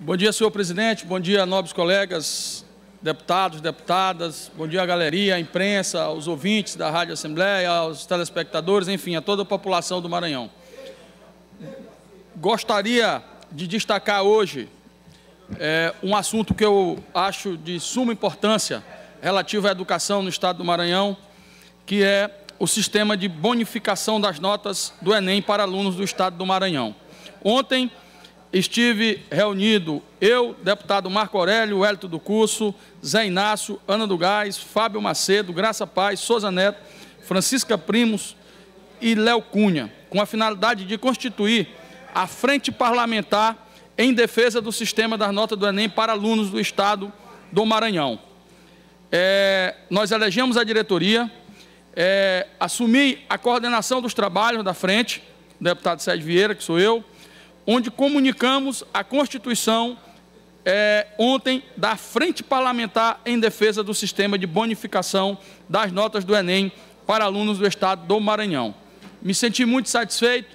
Bom dia, senhor presidente. Bom dia, nobres colegas, deputados, deputadas. Bom dia, galeria, à imprensa, aos ouvintes da Rádio Assembleia, aos telespectadores, enfim, a toda a população do Maranhão. Gostaria de destacar hoje é, um assunto que eu acho de suma importância relativo à educação no estado do Maranhão, que é o sistema de bonificação das notas do Enem para alunos do estado do Maranhão. Ontem, estive reunido eu, deputado Marco Aurélio, Hélito do Curso, Zé Inácio, Ana do Gás, Fábio Macedo, Graça Paz, Souza Neto, Francisca Primos e Léo Cunha, com a finalidade de constituir a Frente Parlamentar em defesa do sistema das notas do Enem para alunos do Estado do Maranhão. É, nós elegemos a diretoria, é, assumi a coordenação dos trabalhos da frente, deputado Sérgio Vieira, que sou eu, onde comunicamos a Constituição é, ontem da Frente Parlamentar em Defesa do Sistema de Bonificação das Notas do Enem para alunos do Estado do Maranhão. Me senti muito satisfeito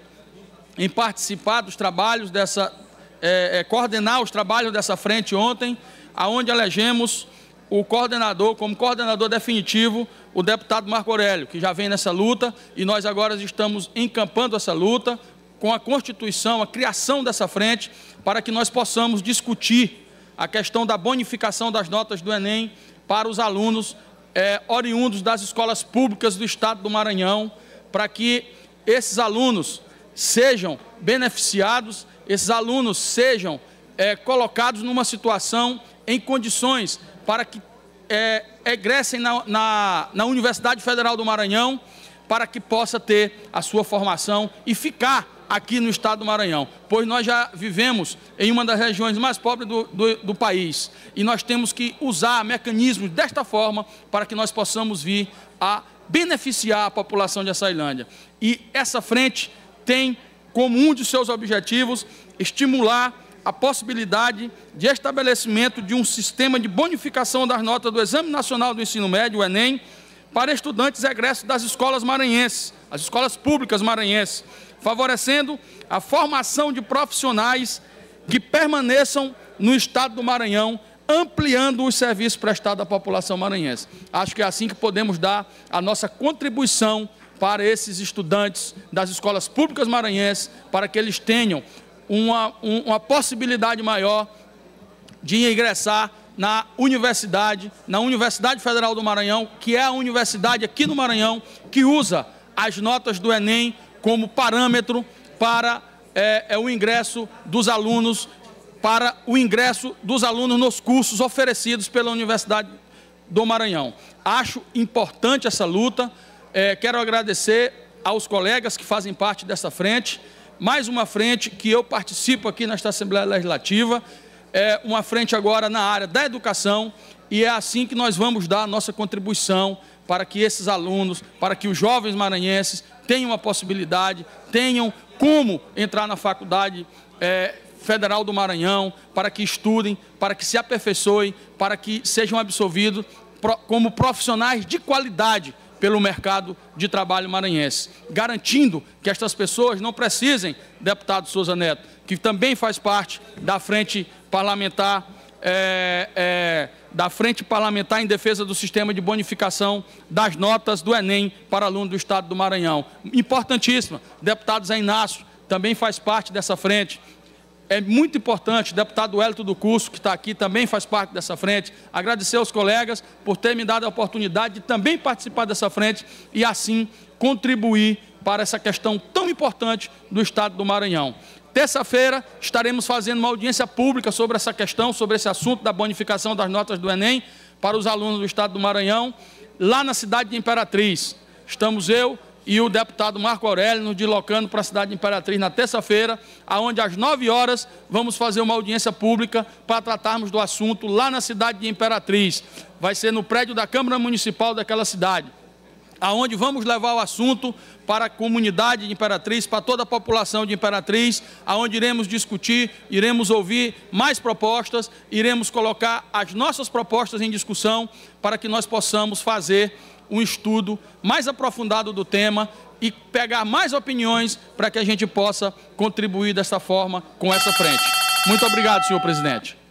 em participar dos trabalhos dessa, é, é, coordenar os trabalhos dessa frente ontem, aonde elegemos o coordenador, como coordenador definitivo, o deputado Marco Aurélio, que já vem nessa luta e nós agora estamos encampando essa luta, com a constituição, a criação dessa frente, para que nós possamos discutir a questão da bonificação das notas do Enem para os alunos é, oriundos das escolas públicas do Estado do Maranhão, para que esses alunos sejam beneficiados, esses alunos sejam é, colocados numa situação em condições para que é, egressem na, na, na Universidade Federal do Maranhão, para que possa ter a sua formação e ficar aqui no estado do Maranhão, pois nós já vivemos em uma das regiões mais pobres do, do, do país e nós temos que usar mecanismos desta forma para que nós possamos vir a beneficiar a população de Açailândia. E essa frente tem como um de seus objetivos estimular a possibilidade de estabelecimento de um sistema de bonificação das notas do Exame Nacional do Ensino Médio, o Enem, para estudantes egressos das escolas maranhenses, as escolas públicas maranhenses, favorecendo a formação de profissionais que permaneçam no estado do Maranhão, ampliando os serviços prestados à população maranhense. Acho que é assim que podemos dar a nossa contribuição para esses estudantes das escolas públicas maranhenses, para que eles tenham uma, uma possibilidade maior de ingressar na universidade, na Universidade Federal do Maranhão, que é a universidade aqui no Maranhão que usa as notas do Enem como parâmetro para é, é, o ingresso dos alunos, para o ingresso dos alunos nos cursos oferecidos pela Universidade do Maranhão. Acho importante essa luta. É, quero agradecer aos colegas que fazem parte dessa frente, mais uma frente que eu participo aqui nesta Assembleia Legislativa é, uma frente agora na área da educação e é assim que nós vamos dar a nossa contribuição para que esses alunos, para que os jovens maranhenses tenham a possibilidade, tenham como entrar na faculdade é, federal do Maranhão, para que estudem, para que se aperfeiçoem, para que sejam absolvidos como profissionais de qualidade pelo mercado de trabalho maranhense, garantindo que estas pessoas não precisem, deputado Souza Neto, que também faz parte da frente parlamentar é, é, da Frente Parlamentar em Defesa do Sistema de Bonificação das Notas do Enem para aluno do Estado do Maranhão. Importantíssima. Deputado Zé Inácio também faz parte dessa frente. É muito importante, deputado Hélito do Curso, que está aqui, também faz parte dessa frente. Agradecer aos colegas por terem me dado a oportunidade de também participar dessa frente e assim contribuir para essa questão tão importante do Estado do Maranhão. Terça-feira estaremos fazendo uma audiência pública sobre essa questão, sobre esse assunto da bonificação das notas do Enem para os alunos do estado do Maranhão, lá na cidade de Imperatriz. Estamos eu e o deputado Marco Aurélio nos deslocando para a cidade de Imperatriz na terça-feira, aonde às 9 horas vamos fazer uma audiência pública para tratarmos do assunto lá na cidade de Imperatriz. Vai ser no prédio da Câmara Municipal daquela cidade aonde vamos levar o assunto para a comunidade de Imperatriz, para toda a população de Imperatriz, aonde iremos discutir, iremos ouvir mais propostas, iremos colocar as nossas propostas em discussão para que nós possamos fazer um estudo mais aprofundado do tema e pegar mais opiniões para que a gente possa contribuir dessa forma com essa frente. Muito obrigado, senhor presidente.